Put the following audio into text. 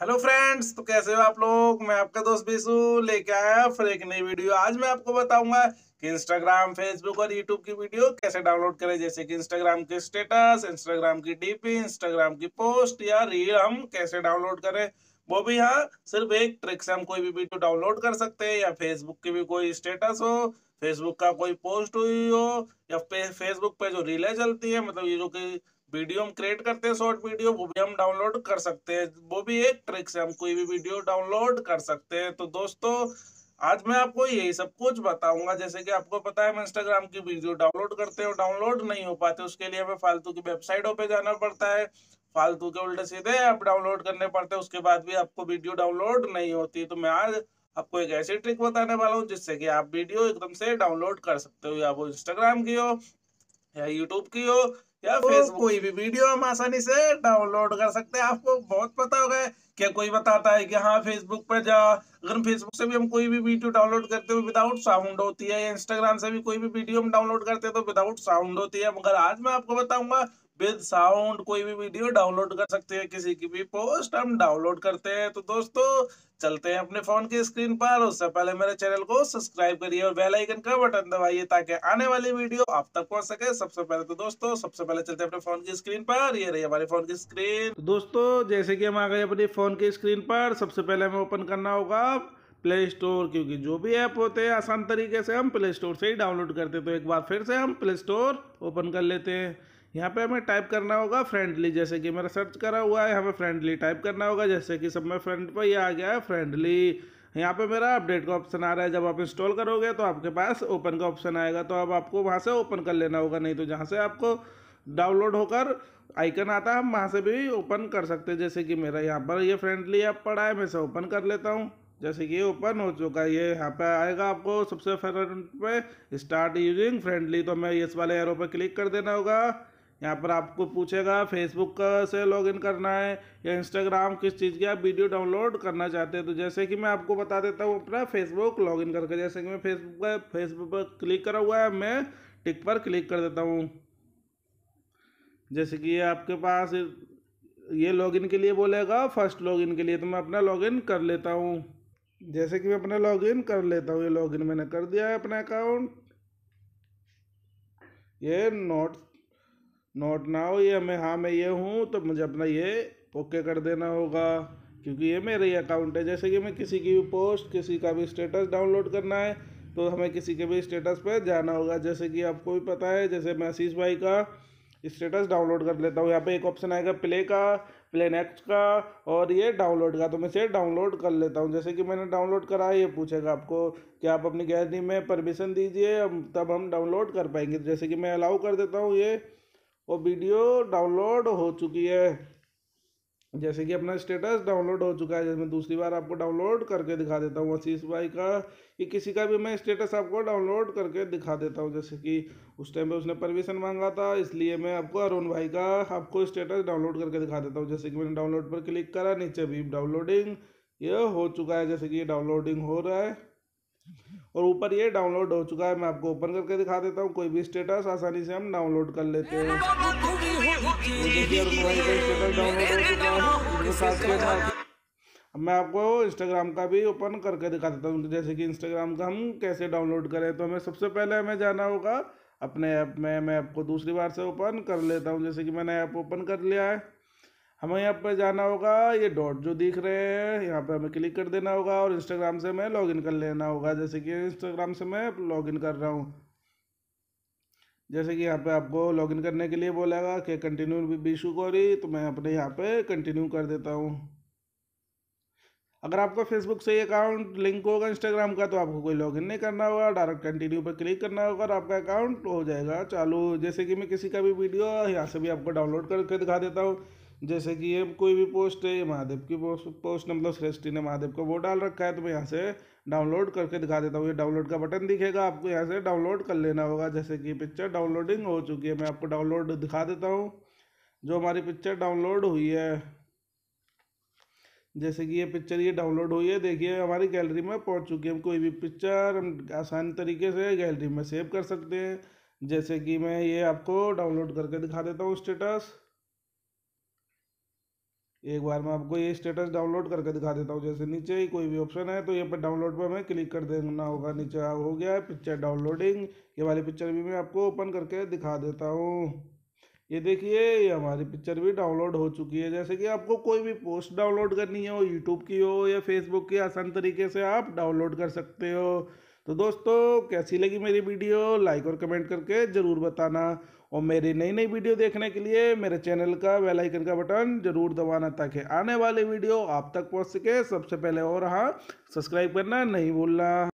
hello friends तो कैसे हो आप लोग मैं आपका दोस्त बीसू लेके आया फिर एक नई वीडियो आज मैं आपको बताऊंगा कि इंस्टाग्राम फेसबुक और यूट्यूब की वीडियो कैसे डाउनलोड करें जैसे कि इंस्टाग्राम के स्टेटस इंस्टाग्राम की डीपी इंस्टाग्राम की पोस्ट या रील हम कैसे डाउनलोड करें वो भी हाँ सिर्फ एक ट्रिक से हम कोई भी वीडियो डाउनलोड कर सकते हैं या फेसबुक की भी कोई स्टेटस हो फेसबुक का कोई पोस्ट हुई हो या फेसबुक पे जो रीलें चलती है मतलब ये जो कि वीडियो हम क्रिएट करते हैं शॉर्ट वीडियो वो भी हम डाउनलोड कर सकते हैं वो भी एक ट्रिक से हम कोई भी वीडियो डाउनलोड कर सकते हैं तो दोस्तों आज मैं आपको यही सब कुछ बताऊंगा जैसे कि आपको पता है मैं इंस्टाग्राम की वीडियो डाउनलोड करते हैं और डाउनलोड नहीं हो पाते उसके लिए हमें फालतू की वेबसाइटों पे जाना पड़ता है फालतू के उल्टे सीधे ऐप डाउनलोड करने पड़ते हैं उसके बाद भी आपको वीडियो डाउनलोड नहीं होती तो मैं आज आपको एक ऐसी ट्रिक बताने वाला हूँ जिससे कि आप वीडियो एकदम से डाउनलोड कर सकते हो या वो इंस्टाग्राम की हो या यूट्यूब की हो या तो कोई भी वीडियो हम आसानी से डाउनलोड कर सकते हैं आपको बहुत पता होगा क्या कोई बताता है कि हाँ फेसबुक पर जा अगर हम फेसबुक से भी हम कोई भी वीडियो डाउनलोड करते हैं विदाउट साउंड होती है या इंस्टाग्राम से भी कोई भी वीडियो हम डाउनलोड करते हैं तो विदाउट साउंड होती है मगर आज मैं आपको बताऊंगा विद साउंड कोई भी वीडियो डाउनलोड कर सकते हैं किसी की भी पोस्ट हम डाउनलोड करते हैं तो दोस्तों चलते हैं अपने फोन की स्क्रीन पर उससे पहले मेरे चैनल को सब्सक्राइब करिए और बेल आइकन का बटन दबाइए ताकि आने वाली वीडियो आप तक पहुंच सके सबसे पहले तो दोस्तों सबसे पहले चलते हैं अपने फोन की स्क्रीन पर ये रही हमारे फोन की स्क्रीन तो दोस्तों जैसे कि हम आ गए अपने फोन की स्क्रीन पर सबसे पहले हमें ओपन करना होगा प्ले स्टोर क्योंकि जो भी ऐप होते हैं आसान तरीके से हम प्ले स्टोर से ही डाउनलोड करते हैं तो एक बार फिर से हम प्ले स्टोर ओपन कर लेते हैं यहाँ पे हमें टाइप करना होगा फ्रेंडली जैसे कि मेरा सर्च करा हुआ है हमें फ्रेंडली टाइप करना होगा जैसे कि सब में फ्रेंड पर यह आ गया है फ्रेंडली यहाँ पे मेरा अपडेट का ऑप्शन आ रहा है जब आप इंस्टॉल करोगे तो आपके पास ओपन का ऑप्शन आएगा तो अब आपको वहाँ से ओपन कर लेना होगा नहीं तो जहाँ से आपको डाउनलोड होकर आइकन आता है हम वहाँ से भी ओपन कर सकते हैं जैसे कि मेरा यहाँ पर ये फ्रेंडली ऐप पड़ा है मैं इसे ओपन कर लेता हूँ जैसे कि ओपन हो चुका है ये यहाँ पे आएगा आपको सबसे फ्रंट पे स्टार्ट यूजिंग फ्रेंडली तो मैं इस वाले एरो पर क्लिक कर देना होगा यहाँ पर आपको पूछेगा फेसबुक का से लॉगिन करना है या इंस्टाग्राम किस चीज़ की आप वीडियो डाउनलोड करना चाहते हैं तो जैसे कि मैं आपको बता देता हूँ अपना फेसबुक लॉगिन करके जैसे कि मैं फेसबुक पर फेसबुक पर क्लिक करा हुआ है मैं टिक पर क्लिक कर देता हूँ जैसे कि ये आपके पास ये लॉगिन के लिए बोलेगा फर्स्ट लॉगिन के लिए तो मैं अपना लॉगिन कर लेता हूँ जैसे कि मैं अपना लॉगिन कर लेता हूँ ये लॉगिन मैंने कर दिया है अपना अकाउंट ये नोट नोट ना हो ये मैं हाँ मैं ये हूँ तो मुझे अपना ये ओके कर देना होगा क्योंकि ये मेरा ही अकाउंट है जैसे कि मैं किसी की भी पोस्ट किसी का भी स्टेटस डाउनलोड करना है तो हमें किसी के भी स्टेटस पर जाना होगा जैसे कि आपको भी पता है जैसे मैं आशीष भाई का स्टेटस डाउनलोड कर लेता हूँ यहाँ पे एक ऑप्शन आएगा प्ले का प्ले नेक्स्ट का और ये डाउनलोड का तो मैं इसे डाउनलोड कर लेता हूँ जैसे कि मैंने डाउनलोड करा ये पूछेगा आपको कि आप अपनी गैलरी में परमिशन दीजिए तब हम डाउनलोड कर पाएंगे जैसे कि मैं अलाउ कर देता हूँ ये वो वीडियो डाउनलोड हो चुकी है जैसे कि अपना स्टेटस डाउनलोड हो चुका है जैसे मैं दूसरी बार आपको डाउनलोड करके दिखा देता हूँ आशीष भाई का कि किसी का भी मैं स्टेटस आपको डाउनलोड करके दिखा देता हूँ जैसे कि उस टाइम पे उसने परमिशन मांगा था इसलिए मैं आपको अरुण भाई का आपको स्टेटस डाउनलोड करके दिखा देता हूँ जैसे कि मैंने डाउनलोड पर क्लिक करा नीचे भी डाउनलोडिंग ये हो चुका है जैसे कि ये डाउनलोडिंग हो रहा है और ऊपर ये डाउनलोड हो चुका है मैं आपको ओपन करके दिखा देता हूँ कोई भी स्टेटस आसानी से हम डाउनलोड कर लेते हैं अब मैं आपको इंस्टाग्राम का भी ओपन करके दिखा देता हूँ जैसे कि इंस्टाग्राम का हम कैसे डाउनलोड करें तो हमें सबसे पहले हमें जाना होगा अपने ऐप में मैं आपको दूसरी बार से ओपन कर लेता हूँ जैसे कि मैंने ऐप ओपन कर लिया है हमें यहाँ पर जाना होगा ये डॉट जो दिख रहे हैं यहाँ पर हमें क्लिक कर देना होगा और इंस्टाग्राम से मैं लॉगिन कर लेना होगा जैसे कि इंस्टाग्राम से मैं लॉगिन कर रहा हूँ जैसे कि यहाँ पे आपको लॉगिन करने के लिए बोलेगा कि कंटिन्यू बीशू रही तो मैं अपने यहाँ पे कंटिन्यू कर देता हूँ अगर आपका फेसबुक से अकाउंट लिंक होगा इंस्टाग्राम का तो आपको कोई लॉगिन नहीं करना होगा डायरेक्ट कंटिन्यू पर क्लिक करना होगा और आपका अकाउंट हो जाएगा चालू जैसे कि मैं किसी का भी वीडियो यहाँ से भी आपको डाउनलोड करके दिखा देता हूँ जैसे कि ये कोई भी पोस्ट है ये महादेव की पोस्ट मतलब सृष्टि ने महादेव का वो डाल रखा है तो मैं यहाँ से डाउनलोड करके दिखा देता हूँ ये डाउनलोड का बटन दिखेगा आपको यहाँ से डाउनलोड कर लेना होगा जैसे कि पिक्चर डाउनलोडिंग हो चुकी है मैं आपको डाउनलोड दिखा देता हूँ जो हमारी पिक्चर डाउनलोड हुई है जैसे कि ये पिक्चर ये डाउनलोड हुई है देखिए हमारी गैलरी में पहुँच चुकी है कोई भी पिक्चर हम आसान तरीके से गैलरी में सेव कर सकते हैं जैसे कि मैं ये आपको डाउनलोड करके दिखा देता हूँ स्टेटस एक बार मैं आपको ये स्टेटस डाउनलोड करके दिखा देता हूँ जैसे नीचे ही कोई भी ऑप्शन है तो यहाँ पर डाउनलोड पर हमें क्लिक कर देना होगा नीचे हो गया है पिक्चर डाउनलोडिंग ये वाली पिक्चर भी मैं आपको ओपन करके दिखा देता हूँ ये देखिए ये हमारी पिक्चर भी डाउनलोड हो चुकी है जैसे कि आपको कोई भी पोस्ट डाउनलोड करनी हो यूट्यूब की हो या फेसबुक की आसान तरीके से आप डाउनलोड कर सकते हो तो दोस्तों कैसी लगी मेरी वीडियो लाइक और कमेंट करके ज़रूर बताना और मेरी नई नई वीडियो देखने के लिए मेरे चैनल का बेल आइकन का बटन जरूर दबाना ताकि आने वाली वीडियो आप तक पहुंच सके सबसे पहले और हाँ सब्सक्राइब करना नहीं भूलना